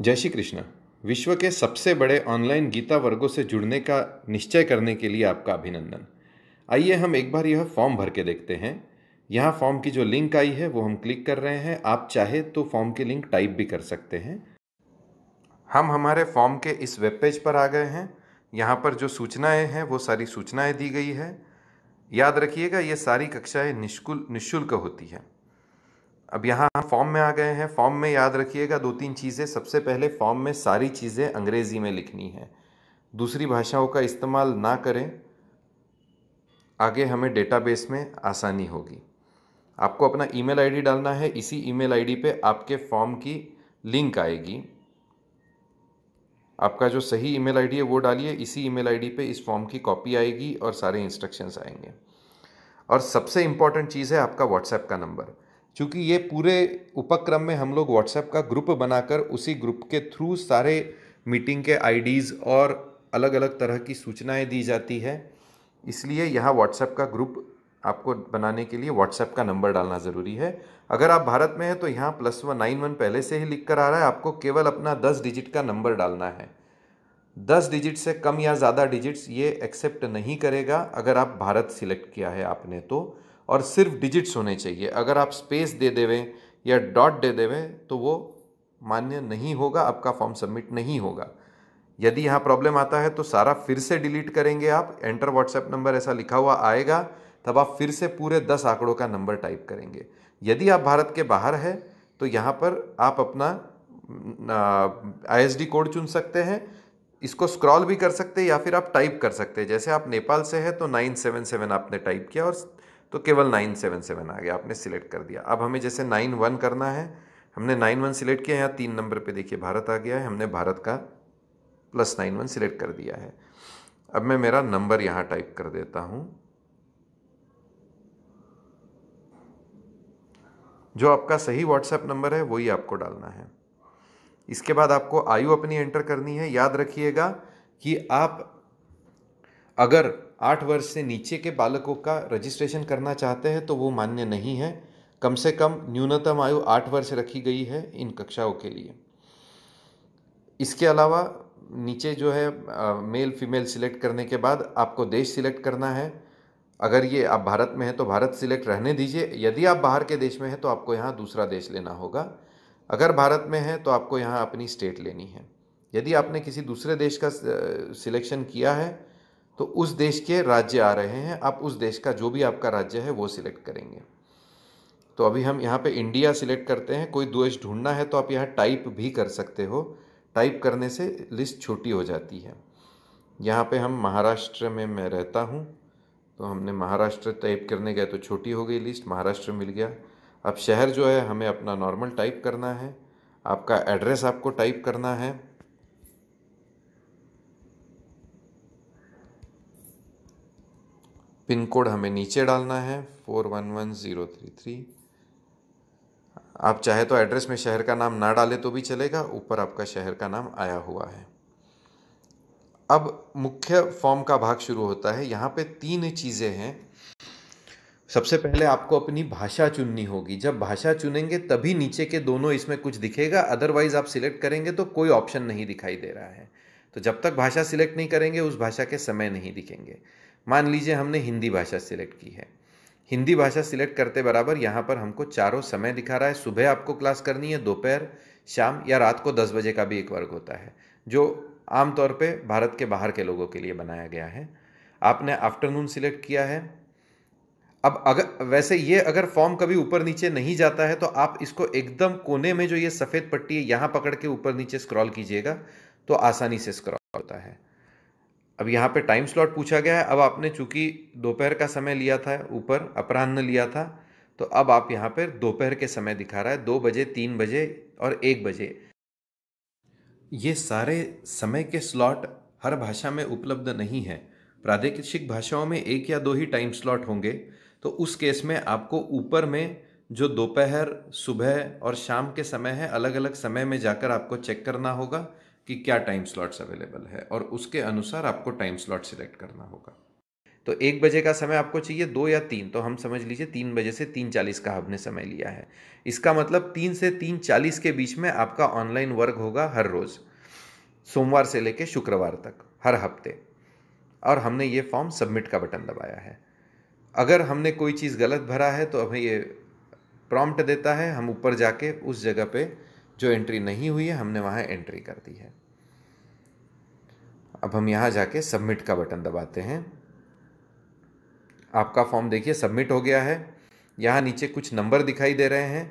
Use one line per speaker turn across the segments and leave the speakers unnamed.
जय श्री कृष्ण विश्व के सबसे बड़े ऑनलाइन गीता वर्गों से जुड़ने का निश्चय करने के लिए आपका अभिनंदन आइए हम एक बार यह फॉर्म भर के देखते हैं यहाँ फॉर्म की जो लिंक आई है वो हम क्लिक कर रहे हैं आप चाहे तो फॉर्म की लिंक टाइप भी कर सकते हैं हम हमारे फॉर्म के इस वेब पेज पर आ गए हैं यहाँ पर जो सूचनाएं हैं वो सारी सूचनाएं दी गई है याद रखिएगा ये सारी कक्षाएं निःशुल्क निःशुल्क होती हैं अब यहाँ हम फॉर्म में आ गए हैं फॉर्म में याद रखिएगा दो तीन चीज़ें सबसे पहले फॉर्म में सारी चीज़ें अंग्रेज़ी में लिखनी है दूसरी भाषाओं का इस्तेमाल ना करें आगे हमें डेटाबेस में आसानी होगी आपको अपना ईमेल आईडी डालना है इसी ईमेल आईडी पे आपके फॉर्म की लिंक आएगी आपका जो सही ईमेल आईडी है वो डालिए इसी ईमेल आईडी पे इस फॉर्म की कॉपी आएगी और सारे इंस्ट्रक्शंस आएंगे और सबसे इम्पॉर्टेंट चीज़ है आपका व्हाट्सएप का नंबर चूँकि ये पूरे उपक्रम में हम लोग व्हाट्सएप का ग्रुप बनाकर उसी ग्रुप के थ्रू सारे मीटिंग के आईडीज़ और अलग अलग तरह की सूचनाएं दी जाती है इसलिए यहाँ व्हाट्सएप का ग्रुप आपको बनाने के लिए व्हाट्सएप का नंबर डालना ज़रूरी है अगर आप भारत में हैं तो यहाँ प्लस वन नाइन वन पहले से ही लिख कर आ रहा है आपको केवल अपना दस डिजिट का नंबर डालना है दस डिजिट से कम या ज़्यादा डिजिट्स ये एक्सेप्ट नहीं करेगा अगर आप भारत सिलेक्ट किया है आपने तो और सिर्फ डिजिट्स होने चाहिए अगर आप स्पेस दे देवें या डॉट दे देवें तो वो मान्य नहीं होगा आपका फॉर्म सबमिट नहीं होगा यदि यहाँ प्रॉब्लम आता है तो सारा फिर से डिलीट करेंगे आप एंटर व्हाट्सएप नंबर ऐसा लिखा हुआ आएगा तब आप फिर से पूरे दस आंकड़ों का नंबर टाइप करेंगे यदि आप भारत के बाहर है तो यहाँ पर आप अपना आई कोड चुन सकते हैं इसको स्क्रॉल भी कर सकते हैं या फिर आप टाइप कर सकते हैं जैसे आप नेपाल से हैं तो नाइन सेवन सेवन आपने टाइप किया और तो केवल नाइन सेवन सेवन आ गया आपने सिलेक्ट कर दिया अब हमें जैसे नाइन वन करना है हमने नाइन वन सिलेक्ट किया यहाँ तीन नंबर पे देखिए भारत आ गया है हमने भारत का प्लस नाइन वन सिलेक्ट कर दिया है अब मैं मेरा नंबर यहाँ टाइप कर देता हूँ जो आपका सही व्हाट्सएप नंबर है वही आपको डालना है इसके बाद आपको आयु अपनी एंटर करनी है याद रखिएगा कि आप अगर आठ वर्ष से नीचे के बालकों का रजिस्ट्रेशन करना चाहते हैं तो वो मान्य नहीं है कम से कम न्यूनतम आयु आठ वर्ष रखी गई है इन कक्षाओं के लिए इसके अलावा नीचे जो है मेल फीमेल सिलेक्ट करने के बाद आपको देश सिलेक्ट करना है अगर ये आप भारत में हैं तो भारत सिलेक्ट रहने दीजिए यदि आप बाहर के देश में हैं तो आपको यहाँ दूसरा देश लेना होगा अगर भारत में है तो आपको यहाँ अपनी स्टेट लेनी है यदि आपने किसी दूसरे देश का सिलेक्शन किया है तो उस देश के राज्य आ रहे हैं आप उस देश का जो भी आपका राज्य है वो सिलेक्ट करेंगे तो अभी हम यहाँ पे इंडिया सिलेक्ट करते हैं कोई देश ढूंढना है तो आप यहाँ टाइप भी कर सकते हो टाइप करने से लिस्ट छोटी हो जाती है यहाँ पे हम महाराष्ट्र में मैं रहता हूँ तो हमने महाराष्ट्र टाइप करने गए तो छोटी हो गई लिस्ट महाराष्ट्र मिल गया अब शहर जो है हमें अपना नॉर्मल टाइप करना है आपका एड्रेस आपको टाइप करना है पिन कोड हमें नीचे डालना है four one one zero three three आप चाहे तो एड्रेस में शहर का नाम ना डालें तो भी चलेगा ऊपर आपका शहर का नाम आया हुआ है अब मुख्य फॉर्म का भाग शुरू होता है यहाँ पे तीन चीज़ें हैं सबसे पहले आपको अपनी भाषा चुननी होगी जब भाषा चुनेंगे तभी नीचे के दोनों इसमें कुछ दिखेगा अदरवाइज आप सिलेक्ट करेंगे तो कोई ऑप्शन नहीं दिखाई दे रहा है तो जब तक भाषा सिलेक्ट नहीं करेंगे उस भाषा के समय नहीं दिखेंगे मान लीजिए हमने हिंदी भाषा सिलेक्ट की है हिंदी भाषा सिलेक्ट करते बराबर यहाँ पर हमको चारों समय दिखा रहा है सुबह आपको क्लास करनी है दोपहर शाम या रात को दस बजे का भी एक वर्ग होता है जो आमतौर पर भारत के बाहर के लोगों के लिए बनाया गया है आपने आफ्टरनून सिलेक्ट किया है अब अगर वैसे ये अगर फॉर्म कभी ऊपर नीचे नहीं जाता है तो आप इसको एकदम कोने में जो ये सफ़ेद पट्टी है यहाँ पकड़ के ऊपर नीचे स्क्रॉल कीजिएगा तो आसानी से स्क्रॉल होता है अब यहाँ पे टाइम स्लॉट पूछा गया है अब आपने चूंकि दोपहर का समय लिया था ऊपर अपराह्न लिया था तो अब आप यहाँ पर दोपहर के समय दिखा रहा है दो बजे तीन बजे और एक बजे ये सारे समय के स्लॉट हर भाषा में उपलब्ध नहीं है प्रादेशिक भाषाओं में एक या दो ही टाइम स्लॉट होंगे तो उस केस में आपको ऊपर में जो दोपहर सुबह और शाम के समय है अलग अलग समय में जाकर आपको चेक करना होगा कि क्या टाइम स्लॉट्स अवेलेबल है और उसके अनुसार आपको टाइम स्लॉट सिलेक्ट करना होगा तो एक बजे का समय आपको चाहिए दो या तीन तो हम समझ लीजिए तीन बजे से तीन चालीस का हमने समय लिया है इसका मतलब तीन से तीन चालीस के बीच में आपका ऑनलाइन वर्क होगा हर रोज़ सोमवार से लेकर शुक्रवार तक हर हफ्ते और हमने ये फॉर्म सबमिट का बटन दबाया है अगर हमने कोई चीज़ गलत भरा है तो हमें ये प्रॉम्प्ट देता है हम ऊपर जाके उस जगह पे जो एंट्री नहीं हुई है हमने वहाँ एंट्री कर दी है अब हम यहाँ जाके सबमिट का बटन दबाते हैं आपका फॉर्म देखिए सबमिट हो गया है यहाँ नीचे कुछ नंबर दिखाई दे रहे हैं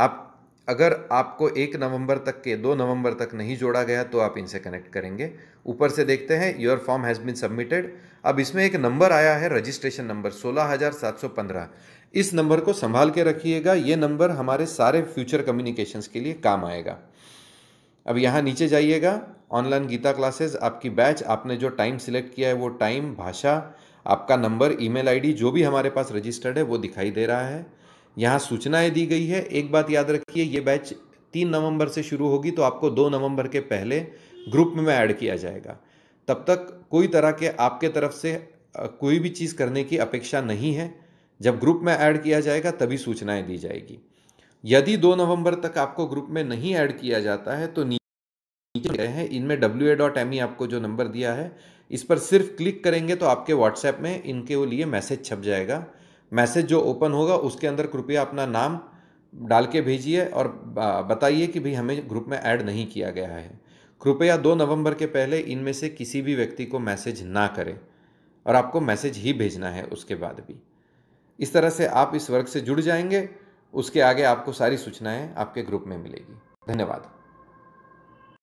आप अगर आपको एक नवंबर तक के दो नवंबर तक नहीं जोड़ा गया तो आप इनसे कनेक्ट करेंगे ऊपर से देखते हैं your form has been submitted अब इसमें एक नंबर आया है रजिस्ट्रेशन नंबर 16715 इस नंबर को संभाल के रखिएगा ये नंबर हमारे सारे फ्यूचर कम्युनिकेशंस के लिए काम आएगा अब यहाँ नीचे जाइएगा ऑनलाइन गीता क्लासेज आपकी बैच आपने जो टाइम सिलेक्ट किया है वो टाइम भाषा आपका नंबर ईमेल आईडी जो भी हमारे पास रजिस्टर्ड है वो दिखाई दे रहा है यहाँ सूचनाएं दी गई है एक बात याद रखिए ये बैच तीन नवंबर से शुरू होगी तो आपको दो नवंबर के पहले ग्रुप में ऐड किया जाएगा तब तक कोई तरह के आपके तरफ से कोई भी चीज़ करने की अपेक्षा नहीं है जब ग्रुप में ऐड किया जाएगा तभी सूचनाएं दी जाएगी यदि दो नवंबर तक आपको ग्रुप में नहीं ऐड किया जाता है तो नीचे गए हैं इनमें W A dot M E आपको जो नंबर दिया है इस पर सिर्फ क्लिक करेंगे तो आपके व्हाट्सएप में इनके लिए मैसेज छप जाएगा मैसेज जो ओपन होगा उसके अंदर कृपया अपना नाम डाल के भेजिए और बताइए कि भाई हमें ग्रुप में ऐड नहीं किया गया है कृपया दो नवंबर के पहले इनमें से किसी भी व्यक्ति को मैसेज ना करें और आपको मैसेज ही भेजना है उसके बाद भी इस तरह से आप इस वर्ग से जुड़ जाएंगे उसके आगे आपको सारी सूचनाएं आपके ग्रुप में मिलेगी धन्यवाद